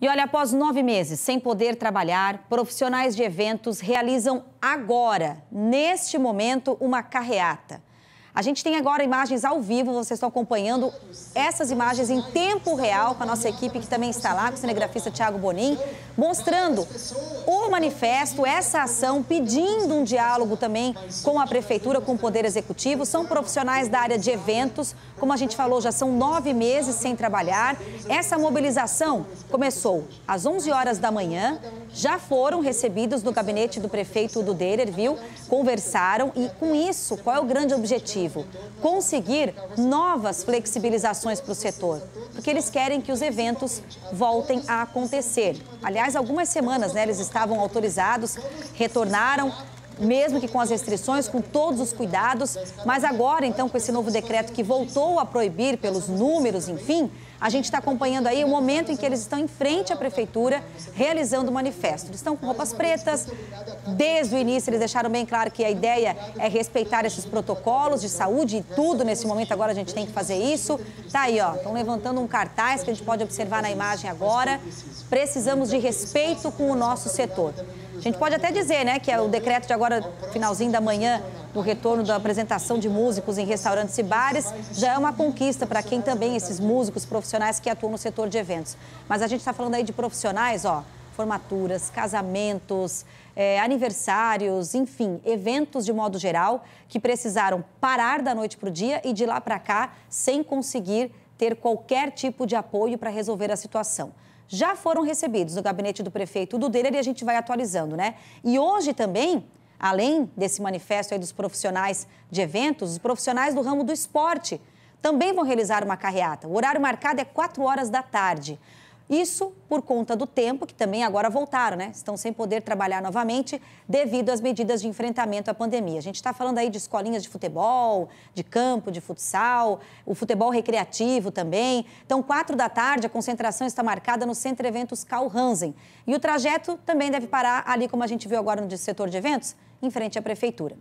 E olha, após nove meses sem poder trabalhar, profissionais de eventos realizam agora, neste momento, uma carreata. A gente tem agora imagens ao vivo, vocês estão acompanhando essas imagens em tempo real com a nossa equipe que também está lá, com o cinegrafista Tiago Bonin, mostrando o manifesto, essa ação, pedindo um diálogo também com a Prefeitura, com o Poder Executivo. São profissionais da área de eventos, como a gente falou, já são nove meses sem trabalhar. Essa mobilização começou às 11 horas da manhã, já foram recebidos no gabinete do prefeito Duderer, viu? Conversaram e com isso, qual é o grande objetivo? conseguir novas flexibilizações para o setor, porque eles querem que os eventos voltem a acontecer. Aliás, algumas semanas né, eles estavam autorizados, retornaram, mesmo que com as restrições, com todos os cuidados, mas agora, então, com esse novo decreto que voltou a proibir pelos números, enfim, a gente está acompanhando aí o momento em que eles estão em frente à prefeitura realizando o manifesto. Eles estão com roupas pretas. Desde o início, eles deixaram bem claro que a ideia é respeitar esses protocolos de saúde e tudo nesse momento. Agora a gente tem que fazer isso. Tá aí, ó. Estão levantando um cartaz que a gente pode observar na imagem agora. Precisamos de respeito com o nosso setor. A gente pode até dizer, né, que é o decreto de agora, finalzinho da manhã, o retorno da apresentação de músicos em restaurantes e bares já é uma conquista para quem também esses músicos profissionais que atuam no setor de eventos. Mas a gente está falando aí de profissionais, ó, formaturas, casamentos, é, aniversários, enfim, eventos de modo geral que precisaram parar da noite para o dia e de lá para cá sem conseguir ter qualquer tipo de apoio para resolver a situação já foram recebidos no gabinete do prefeito do dele, e a gente vai atualizando, né? E hoje também Além desse manifesto dos profissionais de eventos, os profissionais do ramo do esporte também vão realizar uma carreata. O horário marcado é 4 horas da tarde. Isso por conta do tempo, que também agora voltaram, né? Estão sem poder trabalhar novamente devido às medidas de enfrentamento à pandemia. A gente está falando aí de escolinhas de futebol, de campo, de futsal, o futebol recreativo também. Então, quatro da tarde, a concentração está marcada no Centro Eventos Carl Hansen. E o trajeto também deve parar ali, como a gente viu agora no setor de eventos, em frente à prefeitura.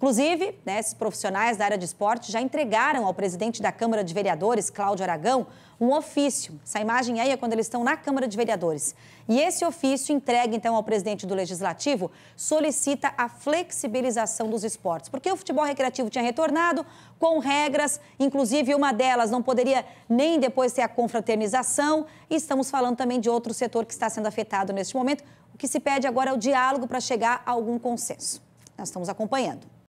Inclusive, né, esses profissionais da área de esporte já entregaram ao presidente da Câmara de Vereadores, Cláudio Aragão, um ofício. Essa imagem aí é quando eles estão na Câmara de Vereadores. E esse ofício, entregue então ao presidente do Legislativo, solicita a flexibilização dos esportes. Porque o futebol recreativo tinha retornado com regras, inclusive uma delas não poderia nem depois ter a confraternização. E estamos falando também de outro setor que está sendo afetado neste momento. O que se pede agora é o diálogo para chegar a algum consenso. Nós estamos acompanhando.